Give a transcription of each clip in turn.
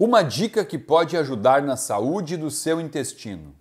Uma dica que pode ajudar na saúde do seu intestino.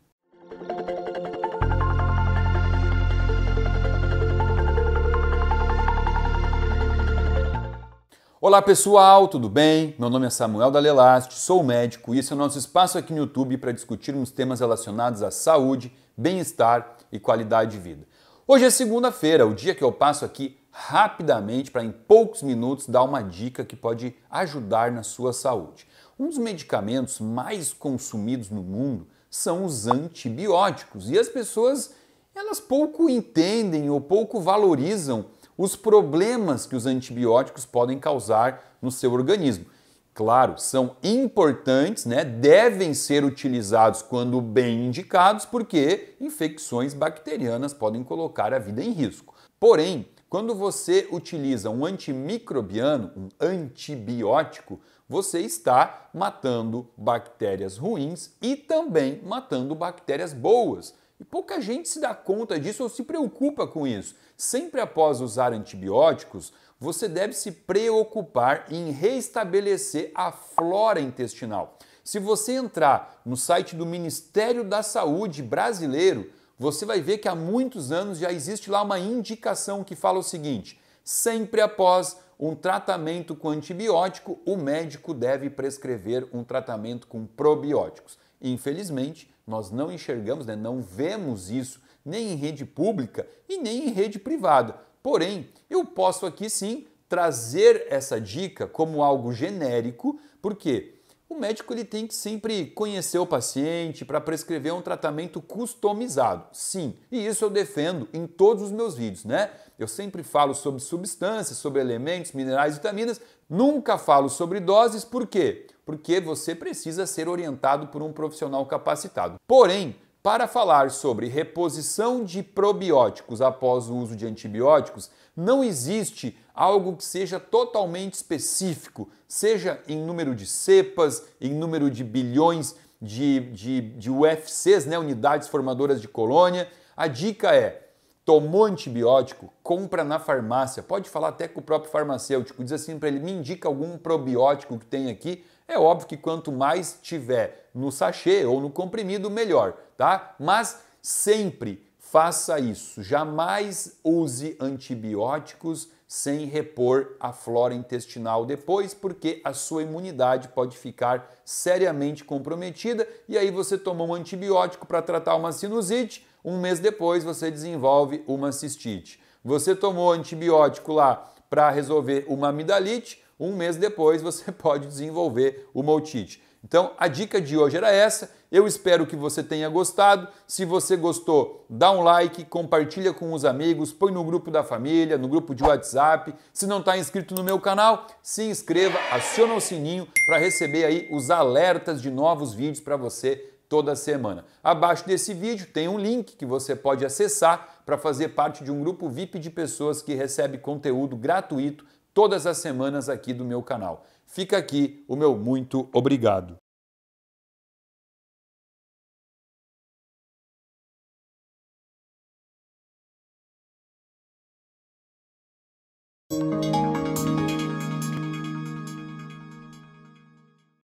Olá pessoal, tudo bem? Meu nome é Samuel Dalelast, sou médico e esse é o nosso espaço aqui no YouTube para discutirmos temas relacionados à saúde, bem-estar e qualidade de vida. Hoje é segunda-feira, o dia que eu passo aqui rapidamente para em poucos minutos dar uma dica que pode ajudar na sua saúde. Um dos medicamentos mais consumidos no mundo são os antibióticos e as pessoas elas pouco entendem ou pouco valorizam os problemas que os antibióticos podem causar no seu organismo. Claro, são importantes, né? devem ser utilizados quando bem indicados, porque infecções bacterianas podem colocar a vida em risco. Porém, quando você utiliza um antimicrobiano, um antibiótico, você está matando bactérias ruins e também matando bactérias boas. E pouca gente se dá conta disso ou se preocupa com isso. Sempre após usar antibióticos, você deve se preocupar em restabelecer a flora intestinal. Se você entrar no site do Ministério da Saúde brasileiro, você vai ver que há muitos anos já existe lá uma indicação que fala o seguinte: sempre após um tratamento com antibiótico, o médico deve prescrever um tratamento com probióticos. Infelizmente, nós não enxergamos, né, não vemos isso nem em rede pública e nem em rede privada. Porém, eu posso aqui sim trazer essa dica como algo genérico, porque o médico ele tem que sempre conhecer o paciente para prescrever um tratamento customizado. Sim, e isso eu defendo em todos os meus vídeos, né? Eu sempre falo sobre substâncias, sobre elementos, minerais, vitaminas, nunca falo sobre doses, por quê? Porque você precisa ser orientado por um profissional capacitado. Porém, para falar sobre reposição de probióticos após o uso de antibióticos, não existe algo que seja totalmente específico, seja em número de cepas, em número de bilhões de, de, de UFCs, né, unidades formadoras de colônia. A dica é tomou antibiótico, compra na farmácia, pode falar até com o próprio farmacêutico, diz assim para ele, me indica algum probiótico que tem aqui. É óbvio que quanto mais tiver no sachê ou no comprimido, melhor, tá? Mas sempre faça isso, jamais use antibióticos sem repor a flora intestinal depois, porque a sua imunidade pode ficar seriamente comprometida e aí você tomou um antibiótico para tratar uma sinusite, um mês depois você desenvolve uma cistite. Você tomou antibiótico lá para resolver uma amidalite, um mês depois você pode desenvolver uma otite. Então, a dica de hoje era essa. Eu espero que você tenha gostado. Se você gostou, dá um like, compartilha com os amigos, põe no grupo da família, no grupo de WhatsApp. Se não está inscrito no meu canal, se inscreva, aciona o sininho para receber aí os alertas de novos vídeos para você toda semana. Abaixo desse vídeo tem um link que você pode acessar para fazer parte de um grupo VIP de pessoas que recebe conteúdo gratuito todas as semanas aqui do meu canal. Fica aqui o meu muito obrigado.